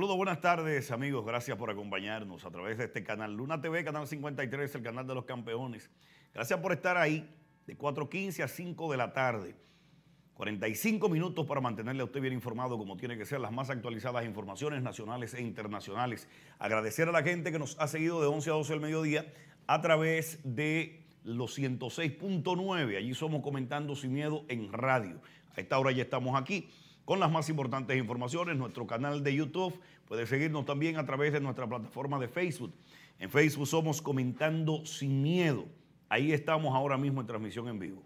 Saludos, buenas tardes amigos, gracias por acompañarnos a través de este canal Luna TV, canal 53, el canal de los campeones. Gracias por estar ahí de 4.15 a 5 de la tarde. 45 minutos para mantenerle a usted bien informado como tiene que ser las más actualizadas informaciones nacionales e internacionales. Agradecer a la gente que nos ha seguido de 11 a 12 del mediodía a través de los 106.9. Allí somos comentando sin miedo en radio. A esta hora ya estamos aquí con las más importantes informaciones, nuestro canal de YouTube. Puede seguirnos también a través de nuestra plataforma de Facebook. En Facebook somos Comentando Sin Miedo. Ahí estamos ahora mismo en transmisión en vivo.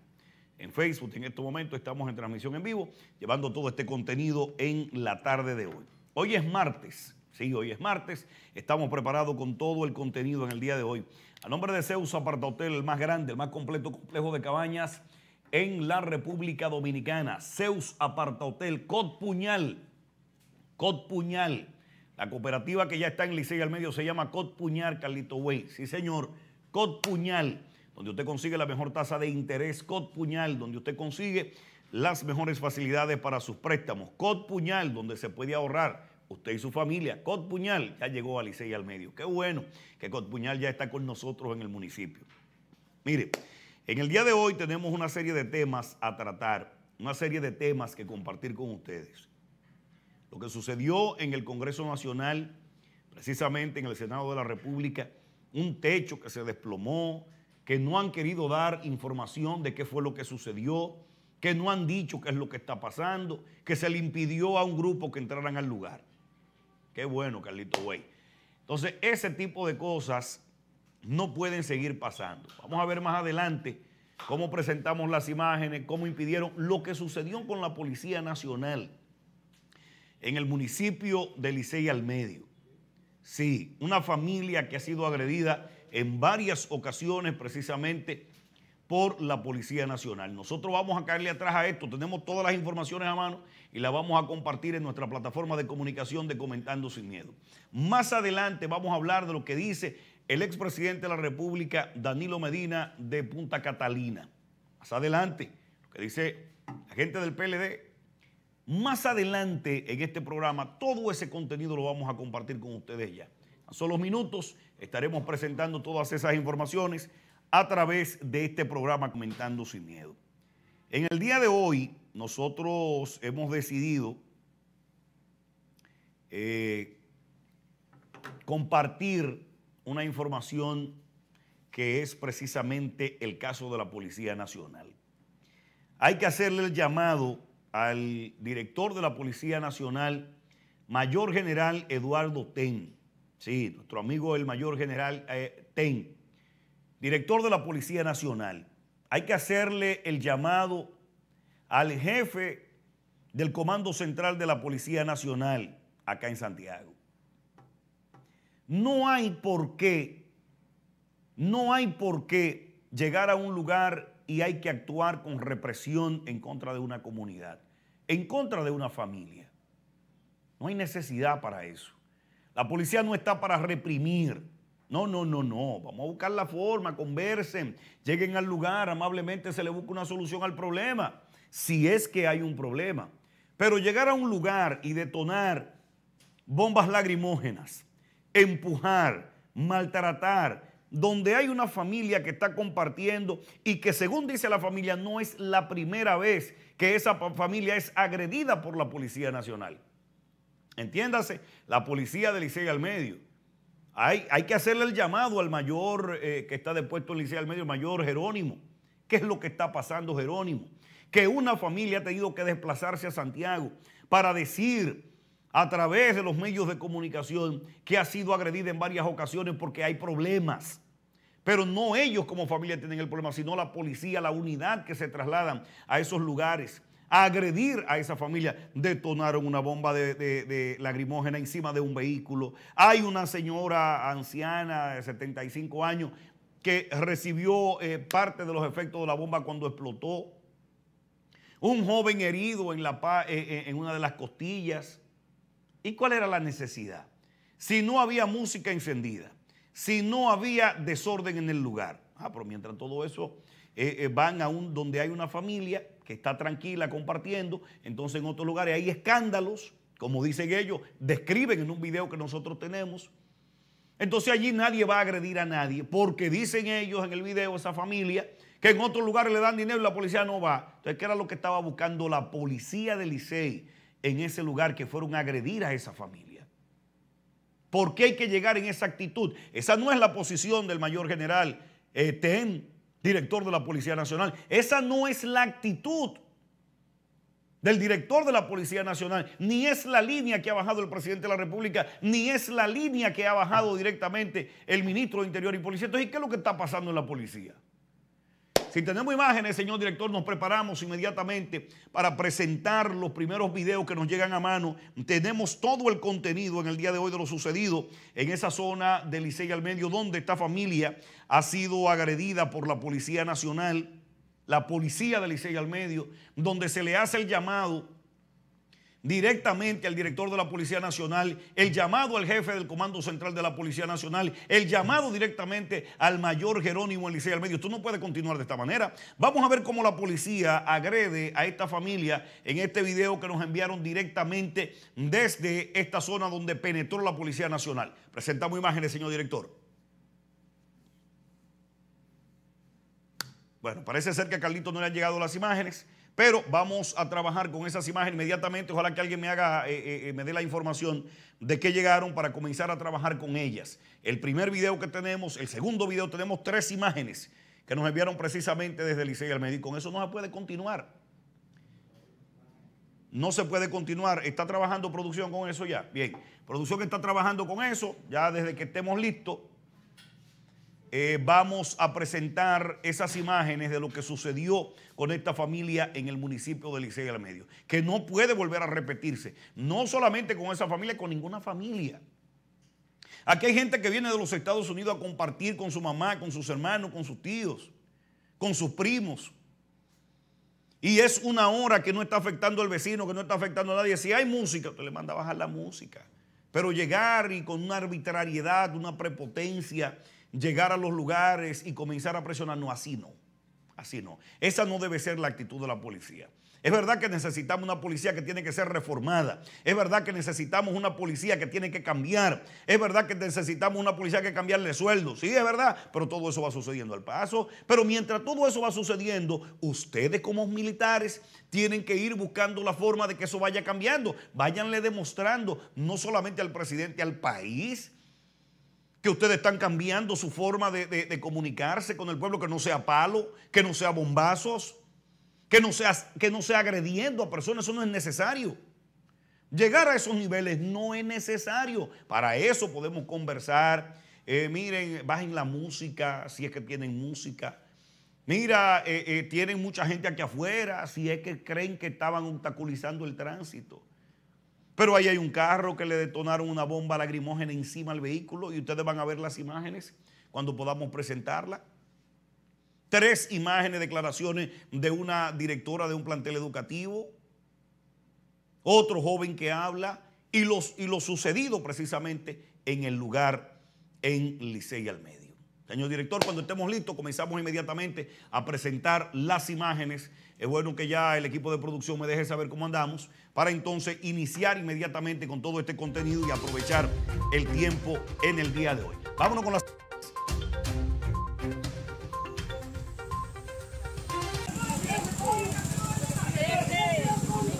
En Facebook en este momento estamos en transmisión en vivo, llevando todo este contenido en la tarde de hoy. Hoy es martes, Sí, hoy es martes, estamos preparados con todo el contenido en el día de hoy. A nombre de Zeus Aparta Hotel, el más grande, el más completo complejo de cabañas en la República Dominicana. Zeus Aparta Hotel, Cot Puñal. Cot Puñal. La cooperativa que ya está en Licey al medio se llama Cot Puñal, Carlito Way. Sí, señor. Cot Puñal, donde usted consigue la mejor tasa de interés. Cot Puñal, donde usted consigue las mejores facilidades para sus préstamos. Cot Puñal, donde se puede ahorrar usted y su familia. Cot Puñal ya llegó a Licey al medio. Qué bueno que Cot Puñal ya está con nosotros en el municipio. Mire, en el día de hoy tenemos una serie de temas a tratar, una serie de temas que compartir con ustedes. Lo que sucedió en el Congreso Nacional, precisamente en el Senado de la República, un techo que se desplomó, que no han querido dar información de qué fue lo que sucedió, que no han dicho qué es lo que está pasando, que se le impidió a un grupo que entraran al lugar. Qué bueno, Carlito Güey. Entonces, ese tipo de cosas no pueden seguir pasando. Vamos a ver más adelante cómo presentamos las imágenes, cómo impidieron lo que sucedió con la Policía Nacional en el municipio de Licey al Medio. Sí, una familia que ha sido agredida en varias ocasiones precisamente por la Policía Nacional. Nosotros vamos a caerle atrás a esto, tenemos todas las informaciones a mano y las vamos a compartir en nuestra plataforma de comunicación de Comentando Sin Miedo. Más adelante vamos a hablar de lo que dice el expresidente de la República, Danilo Medina, de Punta Catalina. Más adelante, lo que dice la gente del PLD, más adelante en este programa, todo ese contenido lo vamos a compartir con ustedes ya. En solo minutos estaremos presentando todas esas informaciones a través de este programa Comentando sin Miedo. En el día de hoy, nosotros hemos decidido eh, compartir una información que es precisamente el caso de la Policía Nacional. Hay que hacerle el llamado al director de la Policía Nacional, Mayor General Eduardo Ten, sí, nuestro amigo el Mayor General eh, Ten, director de la Policía Nacional. Hay que hacerle el llamado al jefe del Comando Central de la Policía Nacional acá en Santiago. No hay por qué, no hay por qué llegar a un lugar y hay que actuar con represión en contra de una comunidad, en contra de una familia. No hay necesidad para eso. La policía no está para reprimir. No, no, no, no. Vamos a buscar la forma, conversen, lleguen al lugar, amablemente se le busca una solución al problema, si es que hay un problema. Pero llegar a un lugar y detonar bombas lacrimógenas empujar, maltratar, donde hay una familia que está compartiendo y que según dice la familia no es la primera vez que esa familia es agredida por la Policía Nacional. Entiéndase, la policía de Licey al Medio. Hay, hay, que hacerle el llamado al mayor eh, que está depuesto en Licey al Medio, el mayor Jerónimo. ¿Qué es lo que está pasando, Jerónimo? Que una familia ha tenido que desplazarse a Santiago para decir a través de los medios de comunicación que ha sido agredida en varias ocasiones porque hay problemas. Pero no ellos como familia tienen el problema, sino la policía, la unidad que se trasladan a esos lugares a agredir a esa familia. Detonaron una bomba de, de, lagrimógena encima de un vehículo. Hay una señora anciana de 75 años que recibió eh, parte de los efectos de la bomba cuando explotó. Un joven herido en eh, eh, una de las costillas. ¿Y cuál era la necesidad? Si no había música encendida, si no había desorden en el lugar. Ah, pero mientras todo eso eh, eh, van a un donde hay una familia que está tranquila compartiendo, entonces en otros lugares hay escándalos, como dicen ellos, describen en un video que nosotros tenemos. Entonces allí nadie va a agredir a nadie, porque dicen ellos en el video, esa familia, que en otros lugares le dan dinero y la policía no va. Entonces, ¿qué era lo que estaba buscando la policía de Licey? en ese lugar que fueron a agredir a esa familia. ¿Por qué hay que llegar en esa actitud? Esa no es la posición del mayor general eh, Ten, director de la Policía Nacional. Esa no es la actitud del director de la Policía Nacional, ni es la línea que ha bajado el presidente de la República, ni es la línea que ha bajado directamente el ministro de Interior y Policía. Entonces, ¿qué es lo que está pasando en la policía? Si tenemos imágenes, señor director, nos preparamos inmediatamente para presentar los primeros videos que nos llegan a mano. Tenemos todo el contenido en el día de hoy de lo sucedido en esa zona de Licey al Medio, donde esta familia ha sido agredida por la Policía Nacional, la policía de Licey al Medio, donde se le hace el llamado directamente al director de la Policía Nacional, el llamado al jefe del Comando Central de la Policía Nacional, el llamado directamente al mayor Jerónimo Eliseo Almedio. Tú no puede continuar de esta manera. Vamos a ver cómo la policía agrede a esta familia en este video que nos enviaron directamente desde esta zona donde penetró la Policía Nacional. Presentamos imágenes, señor director. Bueno, parece ser que a Carlito no le han llegado las imágenes. Pero vamos a trabajar con esas imágenes inmediatamente. Ojalá que alguien me haga, eh, eh, eh, me dé la información de qué llegaron para comenzar a trabajar con ellas. El primer video que tenemos, el segundo video, tenemos tres imágenes que nos enviaron precisamente desde el médico. Con eso no se puede continuar. No se puede continuar. Está trabajando producción con eso ya. Bien, producción que está trabajando con eso. Ya desde que estemos listos, eh, vamos a presentar esas imágenes de lo que sucedió con esta familia en el municipio de Licey del Medio, que no puede volver a repetirse, no solamente con esa familia, con ninguna familia. Aquí hay gente que viene de los Estados Unidos a compartir con su mamá, con sus hermanos, con sus tíos, con sus primos. Y es una hora que no está afectando al vecino, que no está afectando a nadie. Si hay música, usted le manda a bajar la música. Pero llegar y con una arbitrariedad, una prepotencia, llegar a los lugares y comenzar a presionar. No, así no. Así no. Esa no debe ser la actitud de la policía. Es verdad que necesitamos una policía que tiene que ser reformada. Es verdad que necesitamos una policía que tiene que cambiar. Es verdad que necesitamos una policía que cambiarle sueldo. Sí, es verdad. Pero todo eso va sucediendo al paso. Pero mientras todo eso va sucediendo, ustedes como militares tienen que ir buscando la forma de que eso vaya cambiando. Váyanle demostrando no solamente al presidente, al país, que ustedes están cambiando su forma de, comunicarse con el pueblo, que no sea palo, que no sea bombazos, que no sea, que no sea agrediendo a personas, eso no es necesario. Llegar a esos niveles no es necesario. Para eso podemos conversar. Eh, miren, bajen la música, si es que tienen música. Mira, eh, eh, tienen mucha gente aquí afuera, si es que creen que estaban obstaculizando el tránsito. Pero ahí hay un carro que le detonaron una bomba lacrimógena encima al vehículo y ustedes van a ver las imágenes cuando podamos presentarlas. Tres imágenes, declaraciones de una directora de un plantel educativo, otro joven que habla y, los, y lo sucedido precisamente en el lugar en Licey al medio. Señor director, cuando estemos listos comenzamos inmediatamente a presentar las imágenes es bueno que ya el equipo de producción me deje saber cómo andamos para entonces iniciar inmediatamente con todo este contenido y aprovechar el tiempo en el día de hoy. Vámonos con las...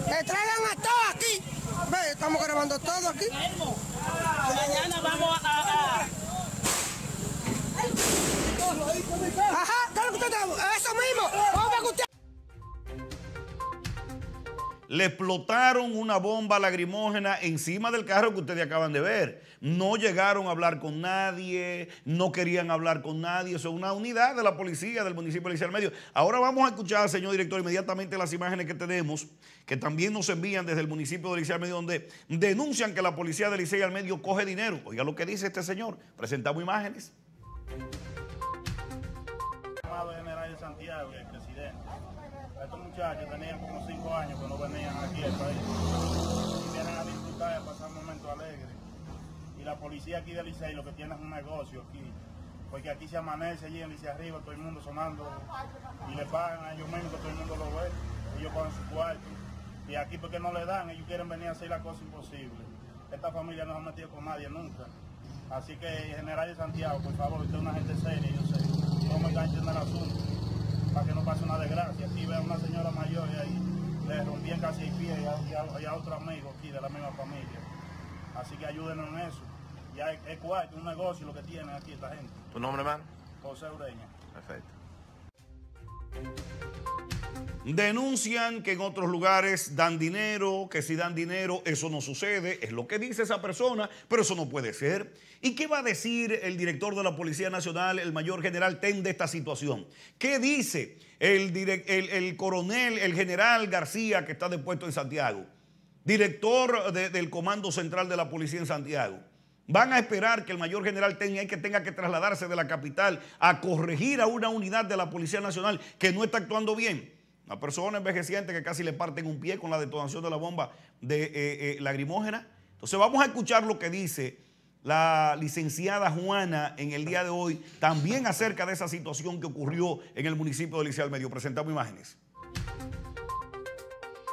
Me traigan a todos aquí. estamos grabando todo aquí. le explotaron una bomba lagrimógena encima del carro que ustedes acaban de ver. No llegaron a hablar con nadie, no querían hablar con nadie. Eso es una unidad de la policía del municipio de Licea Medio. Ahora vamos a escuchar, señor director, inmediatamente las imágenes que tenemos, que también nos envían desde el municipio de Licea Medio, donde denuncian que la policía de Licea Medio coge dinero. Oiga lo que dice este señor. Presentamos imágenes. Santiago, estos muchachos tenían como cinco años cuando venían aquí al país. Y vienen a disfrutar y a pasar un momento alegre. Y la policía aquí de Licey lo que tiene es un negocio aquí. Porque aquí se amanece allí en Licey arriba, todo el mundo sonando. Y le pagan a ellos mismos, todo el mundo lo ve. Ellos pagan su cuarto. Y aquí porque no le dan, ellos quieren venir a hacer la cosa imposible. Esta familia no se ha metido con nadie nunca. Así que, general de Santiago, por favor, usted es una gente seria, yo sé. No me enganchen en el asunto para que no pase una desgracia. Aquí veo a una señora mayor y ahí le rompían casi el pie y a, otro amigo aquí de la misma familia. Así que ayúdenos en eso. Ya es cuarto, un negocio lo que tienen aquí esta gente. ¿Tu nombre, hermano? José Ureña. Perfecto. Denuncian que en otros lugares dan dinero, que si dan dinero eso no sucede, es lo que dice esa persona, pero eso no puede ser. ¿Y qué va a decir el director de la Policía Nacional, el mayor general Ten, de esta situación? ¿Qué dice el, coronel, el general García que está depuesto en Santiago? Director del Comando Central de la Policía en Santiago. Van a esperar que el mayor general tenga que, tenga que trasladarse de la capital a corregir a una unidad de la Policía Nacional que no está actuando bien. Una persona envejeciente que casi le parten un pie con la detonación de la bomba de, eh, eh lagrimógena. Entonces vamos a escuchar lo que dice la licenciada Juana en el día de hoy, también acerca de esa situación que ocurrió en el municipio de Liceal Medio. Presentamos imágenes.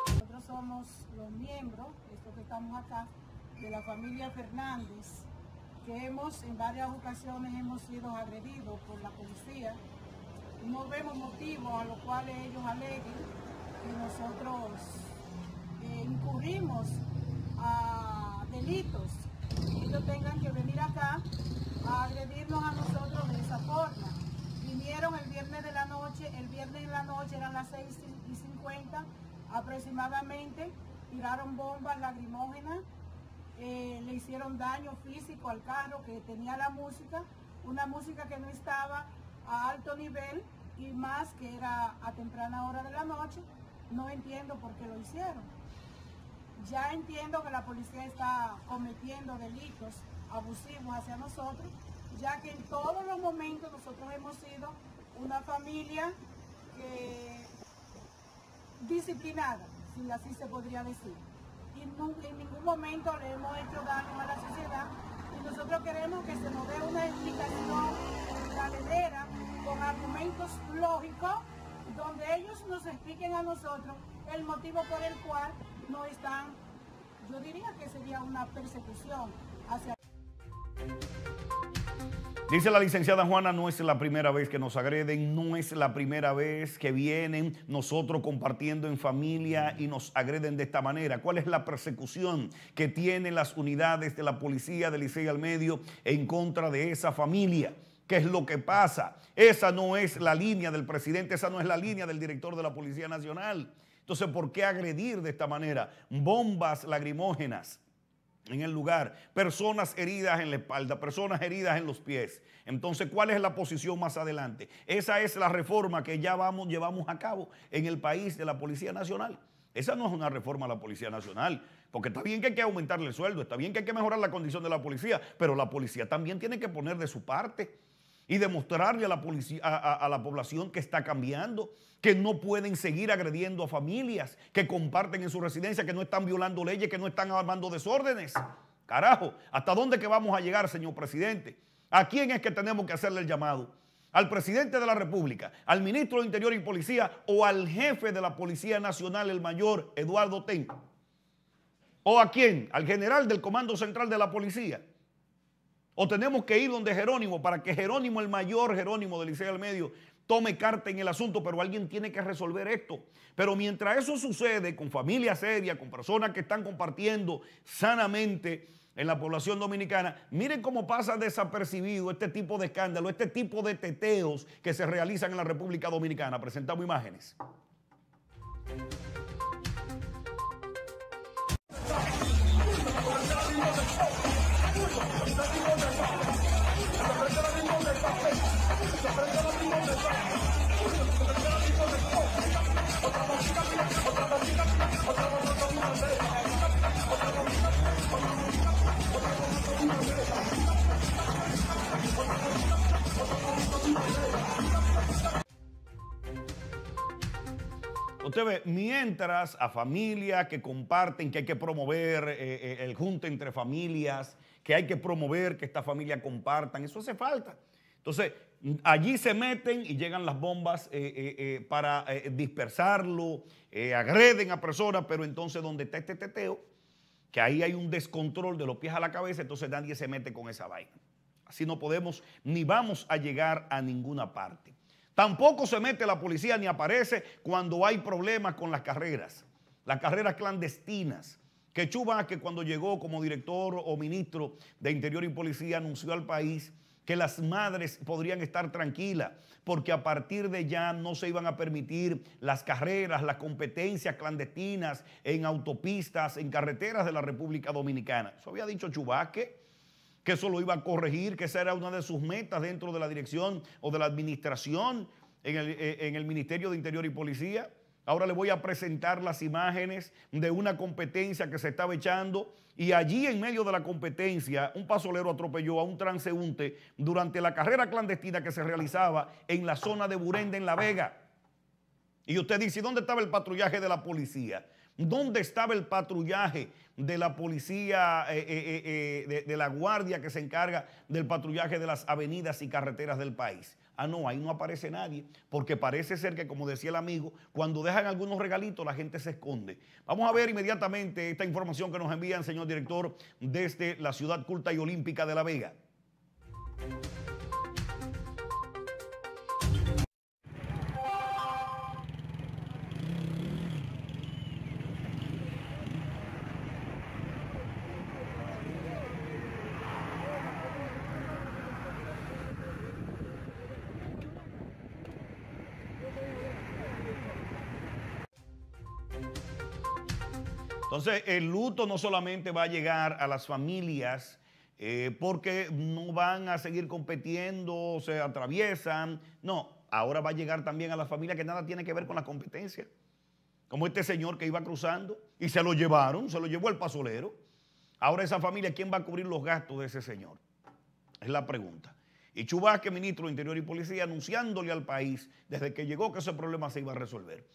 Nosotros somos los miembros, estos que estamos acá, de la familia Fernández, que hemos en varias ocasiones hemos sido agredidos por la policía no vemos motivo a los cuales ellos aleguen que nosotros eh, incurrimos a delitos y ellos tengan que venir acá a agredirnos a nosotros de esa forma. Vinieron el viernes de la noche, el viernes de la noche eran las 6 y 50 aproximadamente, tiraron bombas lagrimógenas, eh, le hicieron daño físico al carro que tenía la música, una música que no estaba a alto nivel y más que era a temprana hora de la noche, no entiendo por qué lo hicieron. Ya entiendo que la policía está cometiendo delitos abusivos hacia nosotros, ya que en todos los momentos nosotros hemos sido una familia disciplinada, si así se podría decir. Y en ningún momento le hemos hecho daño a la sociedad y nosotros queremos que se nos dé una expliquen a nosotros el motivo por el cual no están, yo diría que sería una persecución hacia... Dice la licenciada Juana, no es la primera vez que nos agreden, no es la primera vez que vienen nosotros compartiendo en familia y nos agreden de esta manera. ¿Cuál es la persecución que tienen las unidades de la policía de Licey al Medio en contra de esa familia? qué es lo que pasa. Esa no es la línea del presidente, esa no es la línea del director de la Policía Nacional. Entonces, ¿por qué agredir de esta manera? Bombas lagrimógenas en el lugar, personas heridas en la espalda, personas heridas en los pies. Entonces, ¿cuál es la posición más adelante? Esa es la reforma que ya vamos, llevamos a cabo en el país de la Policía Nacional. Esa no es una reforma a la Policía Nacional, porque está bien que hay que aumentarle el sueldo, está bien que hay que mejorar la condición de la policía, pero la policía también tiene que poner de su parte y demostrarle a la, a, la población que está cambiando, que no pueden seguir agrediendo a familias que comparten en su residencia, que no están violando leyes, que no están armando desórdenes. Carajo, ¿hasta dónde que vamos a llegar, señor presidente? ¿A quién es que tenemos que hacerle el llamado? ¿Al presidente de la República, al ministro de Interior y Policía o al jefe de la Policía Nacional, el mayor Eduardo Ten? ¿O a quién? ¿Al general del Comando Central de la Policía? O tenemos que ir donde Jerónimo para que Jerónimo el mayor, Jerónimo del Liceo del Medio, tome carta en el asunto, pero alguien tiene que resolver esto. Pero mientras eso sucede con familia seria, con personas que están compartiendo sanamente en la población dominicana, miren cómo pasa desapercibido este tipo de escándalo, este tipo de teteos que se realizan en la República Dominicana. Presentamos imágenes. Usted ve, mientras a familias que comparten, que hay que promover eh, eh, el junto entre familias, que hay que promover que esta familia compartan, eso hace falta. Entonces, Allí se meten y llegan las bombas eh, eh, eh, para dispersarlo, agreden a personas, pero entonces donde está este teteo, que ahí hay un descontrol de los pies a la cabeza, entonces nadie se mete con esa vaina. Así no podemos ni vamos a llegar a ninguna parte. Tampoco se mete la policía ni aparece cuando hay problemas con las carreras, las carreras clandestinas. Que chuba que cuando llegó como director o ministro de Interior y Policía, anunció al país que las madres podrían estar tranquilas, porque a partir de ya no se iban a permitir las carreras, las competencias clandestinas en autopistas, en carreteras de la República Dominicana. Eso había dicho Chubaque, que eso lo iba a corregir, que esa era una de sus metas dentro de la dirección o de la administración en el eh, Ministerio de Interior y Policía. Ahora le voy a presentar las imágenes de una competencia que se estaba echando y allí en medio de la competencia un pasolero atropelló a un transeúnte durante la carrera clandestina que se realizaba en la zona de Burende en La Vega. Y usted dice, ¿dónde estaba el patrullaje de la policía? ¿Dónde estaba el patrullaje de la policía, eh, eh, eh, de la guardia que se encarga del patrullaje de las avenidas y carreteras del país? Ah, no, ahí no aparece nadie, porque parece ser que, como decía el amigo, cuando dejan algunos regalitos la gente se esconde. Vamos a ver inmediatamente esta información que nos envían, señor director, desde la ciudad culta y olímpica de La Vega. Entonces, el luto no solamente va a llegar a las familias eh, porque no van a seguir compitiendo, se atraviesan. No, ahora va a llegar también a las familias que nada tiene que ver con la competencia. Como este señor que iba cruzando y se lo llevaron, se lo llevó el pasolero. Ahora esa familia, ¿quién va a cubrir los gastos de ese señor? Es la pregunta. Y Chubasque, ministro de Interior y Policía, anunciándole al país desde que llegó que ese problema se iba a resolver.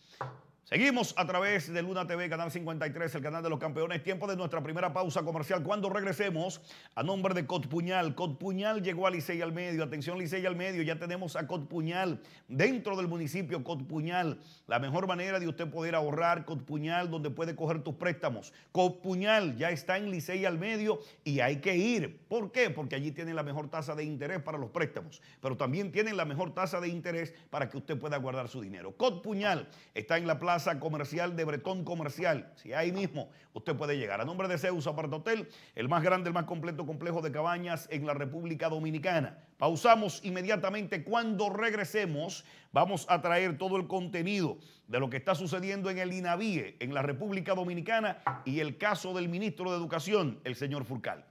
Seguimos a través de Luna TV, Canal 53, el canal de los campeones. Tiempo de nuestra primera pausa comercial. Cuando regresemos, a nombre de Cotpuñal. Cotpuñal llegó a Licey al medio. Atención, Licey al medio. Ya tenemos a Cotpuñal dentro del municipio. Cotpuñal, la mejor manera de usted poder ahorrar. Cotpuñal, donde puede coger tus préstamos. Cotpuñal ya está en Licey al medio y hay que ir. ¿Por qué? Porque allí tienen la mejor tasa de interés para los préstamos. Pero también tienen la mejor tasa de interés para que usted pueda guardar su dinero. Cotpuñal está en La Plaza Casa comercial de Bretón Comercial. Si ahí mismo usted puede llegar. A nombre de Zeus Apart Hotel, el más grande, el más completo complejo de cabañas en la República Dominicana. Pausamos inmediatamente. Cuando regresemos, vamos a traer todo el contenido de lo que está sucediendo en el INAVIE, en la República Dominicana, y el caso del ministro de Educación, el señor Furcal.